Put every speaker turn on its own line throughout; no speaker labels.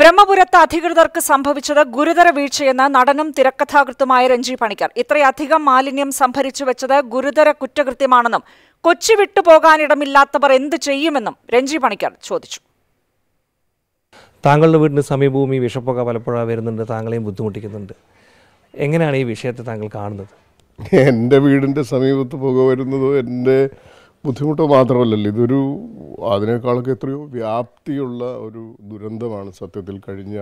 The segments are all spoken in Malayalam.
ബ്രഹ്മപുരത്ത് അധികൃതർക്ക് സംഭവിച്ചത് ഗുരുതര വീഴ്ചയെന്ന് നടനും തിരക്കഥാകൃത്തുമായ രഞ്ജി പണിക്കർ ഇത്രയധികം മാലിന്യം സംഭരിച്ചു വെച്ചത് ഗുരുതര കുറ്റകൃത്യമാണെന്നും കൊച്ചി വിട്ടുപോകാനിടമില്ലാത്തവർ എന്ത് ചെയ്യുമെന്നും രഞ്ജി പണിക്കർ ചോദിച്ചു താങ്കളുടെ വീടിന് സമീപവും ഈ വിഷപ്പുക പലപ്പോഴും വരുന്നുണ്ട് താങ്കളെയും ബുദ്ധിമുട്ടിക്കുന്നുണ്ട് എങ്ങനെയാണ് ഈ വിഷയത്തെ താങ്കൾ കാണുന്നത് എൻ്റെ വീടിൻ്റെ സമീപത്ത് പുക വരുന്നതോ എൻ്റെ ബുദ്ധിമുട്ട് മാത്രമല്ലല്ലോ ഇതൊരു അതിനേക്കാളൊക്കെ എത്രയോ വ്യാപ്തിയുള്ള ഒരു ദുരന്തമാണ് സത്യത്തിൽ കഴിഞ്ഞ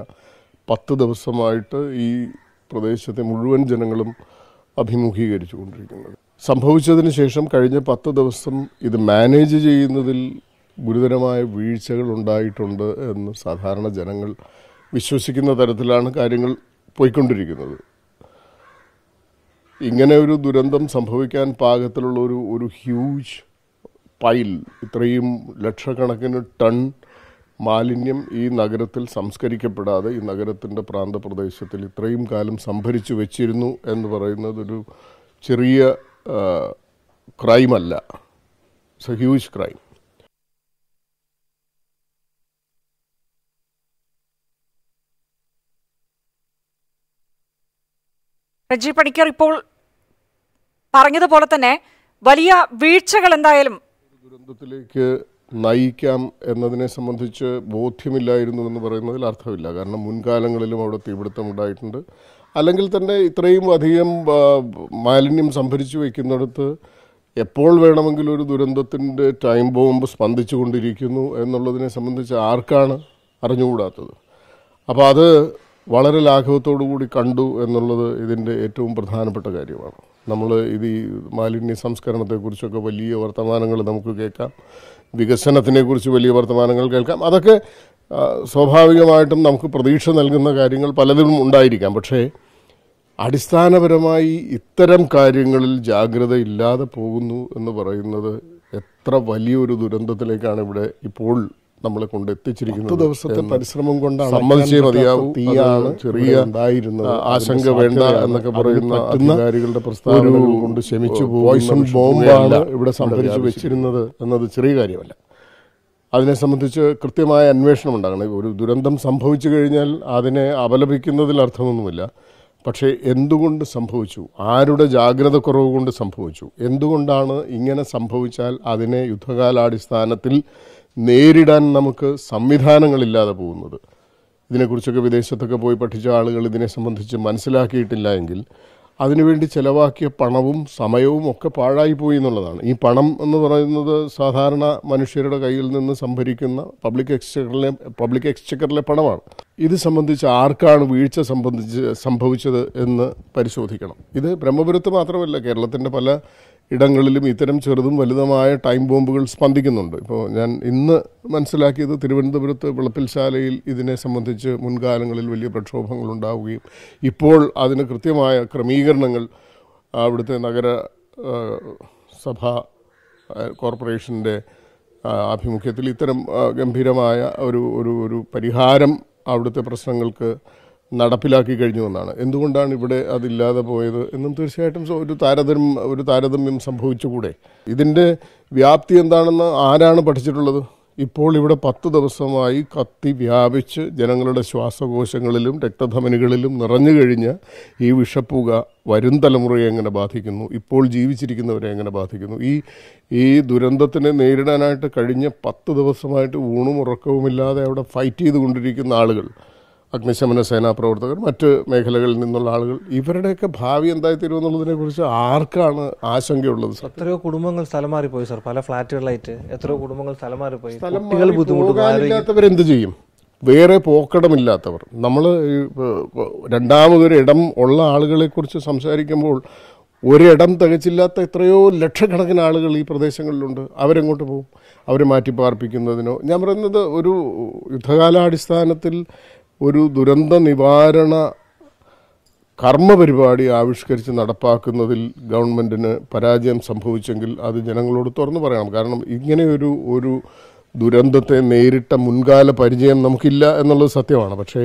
പത്ത് ദിവസമായിട്ട് ഈ പ്രദേശത്തെ മുഴുവൻ ജനങ്ങളും അഭിമുഖീകരിച്ചു കൊണ്ടിരിക്കുന്നത് സംഭവിച്ചതിന് ശേഷം കഴിഞ്ഞ പത്ത് ദിവസം ഇത് മാനേജ് ചെയ്യുന്നതിൽ ഗുരുതരമായ വീഴ്ചകൾ ഉണ്ടായിട്ടുണ്ട് എന്ന് സാധാരണ ജനങ്ങൾ വിശ്വസിക്കുന്ന തരത്തിലാണ് കാര്യങ്ങൾ പോയിക്കൊണ്ടിരിക്കുന്നത് ഇങ്ങനെ ഒരു ദുരന്തം സംഭവിക്കാൻ പാകത്തിലുള്ള ഒരു ഒരു ഹ്യൂജ് പൈൽ ഇത്രയും ലക്ഷക്കണക്കിന് ടൺ മാലിന്യം ഈ നഗരത്തിൽ സംസ്കരിക്കപ്പെടാതെ ഈ നഗരത്തിൻ്റെ പ്രാന്തപ്രദേശത്തിൽ ഇത്രയും കാലം സംഭരിച്ചു വെച്ചിരുന്നു എന്ന് പറയുന്നത് ഒരു ചെറിയ ക്രൈമല്ല it's a huge crime Reji Panicker ഇപ്പോൾ പറഞ്ഞതുപോലെ തന്നെ വലിയ വീഴ്ചകൾ എന്തായാലും ദുരന്തത്തിലേക്ക് നയിക്കാം എന്നതിനെ സംബന്ധിച്ച് ബോധ്യമില്ലായിരുന്നു എന്ന് പറയുന്നതിൽ അർത്ഥമില്ല കാരണം മുൻകാലങ്ങളിലും അവിടെ തീപിടുത്തം ഉണ്ടായിട്ടുണ്ട് അല്ലെങ്കിൽ തന്നെ ഇത്രയും അധികം മാലിന്യം സംഭരിച്ചു വയ്ക്കുന്നിടത്ത് എപ്പോൾ വേണമെങ്കിലും ഒരു ദുരന്തത്തിൻ്റെ ടൈം ബോംബ് സ്പന്ദിച്ചു കൊണ്ടിരിക്കുന്നു എന്നുള്ളതിനെ സംബന്ധിച്ച് ആർക്കാണ് അറിഞ്ഞുകൂടാത്തത് അപ്പോൾ അത് വളരെ ലാഘവത്തോടു കൂടി കണ്ടു എന്നുള്ളത് ഇതിൻ്റെ ഏറ്റവും പ്രധാനപ്പെട്ട കാര്യമാണ് നമ്മൾ ഇത് ഈ മാലിന്യ സംസ്കരണത്തെക്കുറിച്ചൊക്കെ വലിയ വർത്തമാനങ്ങൾ നമുക്ക് കേൾക്കാം വികസനത്തിനെക്കുറിച്ച് വലിയ വർത്തമാനങ്ങൾ കേൾക്കാം അതൊക്കെ സ്വാഭാവികമായിട്ടും നമുക്ക് പ്രതീക്ഷ നൽകുന്ന കാര്യങ്ങൾ പലതും ഉണ്ടായിരിക്കാം പക്ഷേ അടിസ്ഥാനപരമായി ഇത്തരം കാര്യങ്ങളിൽ ജാഗ്രത ഇല്ലാതെ പോകുന്നു എന്ന് പറയുന്നത് എത്ര വലിയൊരു ദുരന്തത്തിലേക്കാണ് ഇവിടെ ഇപ്പോൾ നമ്മളെ കൊണ്ട് എത്തിച്ചിരിക്കുന്നത് ദിവസത്തെ പരിശ്രമം കൊണ്ടാണ് സമ്മതിച്ചേ മതിയാവും തീയാണ് ചെറിയ ആശങ്ക വേണ്ട എന്നൊക്കെ പറയുന്ന അധികാരികളുടെ പ്രസ്താവന കൊണ്ട് ക്ഷമിച്ചു പോയിസൺ ബോംബാണ് ഇവിടെ സംഭരിച്ചു വെച്ചിരുന്നത് എന്നത് ചെറിയ കാര്യമല്ല അതിനെ സംബന്ധിച്ച് കൃത്യമായ അന്വേഷണം ഉണ്ടാകണം ഒരു ദുരന്തം സംഭവിച്ചു കഴിഞ്ഞാൽ അതിനെ അപലപിക്കുന്നതിൽ അർത്ഥമൊന്നുമില്ല പക്ഷേ എന്തുകൊണ്ട് സംഭവിച്ചു ആരുടെ ജാഗ്രത കുറവ് കൊണ്ട് സംഭവിച്ചു എന്തുകൊണ്ടാണ് ഇങ്ങനെ സംഭവിച്ചാൽ അതിനെ യുദ്ധകാലാടിസ്ഥാനത്തിൽ നേരിടാൻ നമുക്ക് സംവിധാനങ്ങളില്ലാതെ പോകുന്നത് ഇതിനെക്കുറിച്ചൊക്കെ വിദേശത്തൊക്കെ പോയി പഠിച്ച ആളുകൾ ഇതിനെ സംബന്ധിച്ച് മനസ്സിലാക്കിയിട്ടില്ല എങ്കിൽ അതിനുവേണ്ടി ചിലവാക്കിയ പണവും സമയവും ഒക്കെ പാഴായിപ്പോയി എന്നുള്ളതാണ് ഈ പണം എന്ന് പറയുന്നത് സാധാരണ മനുഷ്യരുടെ കയ്യിൽ നിന്ന് സംഭരിക്കുന്ന പബ്ലിക് എക്സ്ചക്കറിലെ പബ്ലിക് എക്സ്ചക്കറിലെ പണമാണ് ഇത് സംബന്ധിച്ച് ആർക്കാണ് വീഴ്ച സംബന്ധിച്ച് സംഭവിച്ചത് എന്ന് പരിശോധിക്കണം ഇത് ബ്രഹ്മപുരത്ത് മാത്രമല്ല കേരളത്തിൻ്റെ പല ഇടങ്ങളിലും ഇത്തരം ചെറുതും വലുതുമായ ടൈം ബോംബുകൾ സ്പന്ദിക്കുന്നുണ്ട് ഇപ്പോൾ ഞാൻ ഇന്ന് മനസ്സിലാക്കിയത് തിരുവനന്തപുരത്ത് വിളപ്പിൽശാലയിൽ ഇതിനെ സംബന്ധിച്ച് മുൻകാലങ്ങളിൽ വലിയ പ്രക്ഷോഭങ്ങൾ ഉണ്ടാവുകയും ഇപ്പോൾ അതിന് കൃത്യമായ ക്രമീകരണങ്ങൾ അവിടുത്തെ നഗര സഭ കോർപ്പറേഷൻ്റെ ആഭിമുഖ്യത്തിൽ ഇത്തരം ഗംഭീരമായ ഒരു ഒരു ഒരു പരിഹാരം അവിടുത്തെ പ്രശ്നങ്ങൾക്ക് നടപ്പിലാക്കി കഴിഞ്ഞു എന്നാണ് എന്തുകൊണ്ടാണ് ഇവിടെ അതില്ലാതെ പോയത് എന്നും തീർച്ചയായിട്ടും ഒരു താരതമ്യം ഒരു താരതമ്യം സംഭവിച്ചുകൂടെ ഇതിൻ്റെ വ്യാപ്തി എന്താണെന്ന് ആരാണ് പഠിച്ചിട്ടുള്ളത് ഇപ്പോൾ ഇവിടെ പത്ത് ദിവസമായി കത്തി വ്യാപിച്ച് ജനങ്ങളുടെ ശ്വാസകോശങ്ങളിലും രക്തധമനികളിലും നിറഞ്ഞു കഴിഞ്ഞ ഈ വിഷപ്പുക വരും തലമുറയെ എങ്ങനെ ബാധിക്കുന്നു ഇപ്പോൾ ജീവിച്ചിരിക്കുന്നവരെ എങ്ങനെ ബാധിക്കുന്നു ഈ ഈ ദുരന്തത്തിനെ നേരിടാനായിട്ട് കഴിഞ്ഞ പത്ത് ദിവസമായിട്ട് ഊണും ഉറക്കവുമില്ലാതെ അവിടെ ഫൈറ്റ് ചെയ്തുകൊണ്ടിരിക്കുന്ന ആളുകൾ അഗ്നിശമന സേനാ പ്രവർത്തകർ മറ്റ് മേഖലകളിൽ നിന്നുള്ള ആളുകൾ ഇവരുടെയൊക്കെ ഭാവി എന്തായിത്തീരും എന്നുള്ളതിനെ കുറിച്ച് ആർക്കാണ് ആശങ്കയുള്ളത് എത്രയോ കുടുംബങ്ങൾ സ്ഥലം മാറിപ്പോയി സാർ പല ഫ്ളാറ്റുകളായിട്ട് എത്രയോ കുടുംബങ്ങൾ സ്ഥലം മാറിപ്പോയി കുട്ടികൾ എന്ത് ചെയ്യും വേറെ പോക്കടമില്ലാത്തവർ നമ്മൾ രണ്ടാമതൊരു ഇടം ഉള്ള കുറിച്ച് സംസാരിക്കുമ്പോൾ ഒരിടം തികച്ചില്ലാത്ത എത്രയോ ലക്ഷക്കണക്കിന് ആളുകൾ ഈ പ്രദേശങ്ങളിലുണ്ട് അവരെങ്ങോട്ട് പോകും അവരെ മാറ്റി പാർപ്പിക്കുന്നതിനോ ഞാൻ പറയുന്നത് ഒരു യുദ്ധകാലാടിസ്ഥാനത്തിൽ ഒരു ദുരന്ത നിവാരണ കർമ്മ പരിപാടി ആവിഷ്കരിച്ച് നടപ്പാക്കുന്നതിൽ ഗവൺമെൻറ്റിന് പരാജയം സംഭവിച്ചെങ്കിൽ അത് ജനങ്ങളോട് തുറന്നു പറയണം കാരണം ഇങ്ങനെയൊരു ഒരു ദുരന്തത്തെ നേരിട്ട മുൻകാല പരിചയം നമുക്കില്ല എന്നുള്ളത് സത്യമാണ് പക്ഷേ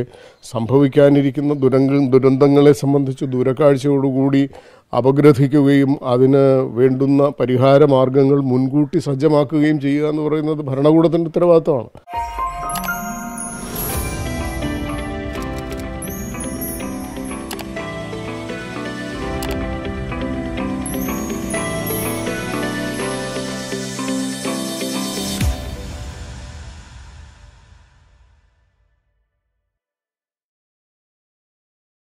സംഭവിക്കാനിരിക്കുന്ന ദുരങ്ങൾ ദുരന്തങ്ങളെ സംബന്ധിച്ച് ദൂരക്കാഴ്ചയോടുകൂടി അപഗ്രഥിക്കുകയും അതിന് വേണ്ടുന്ന പരിഹാര മാർഗങ്ങൾ മുൻകൂട്ടി സജ്ജമാക്കുകയും ചെയ്യുക എന്ന് പറയുന്നത് ഭരണകൂടത്തിൻ്റെ ഉത്തരവാദിത്തമാണ്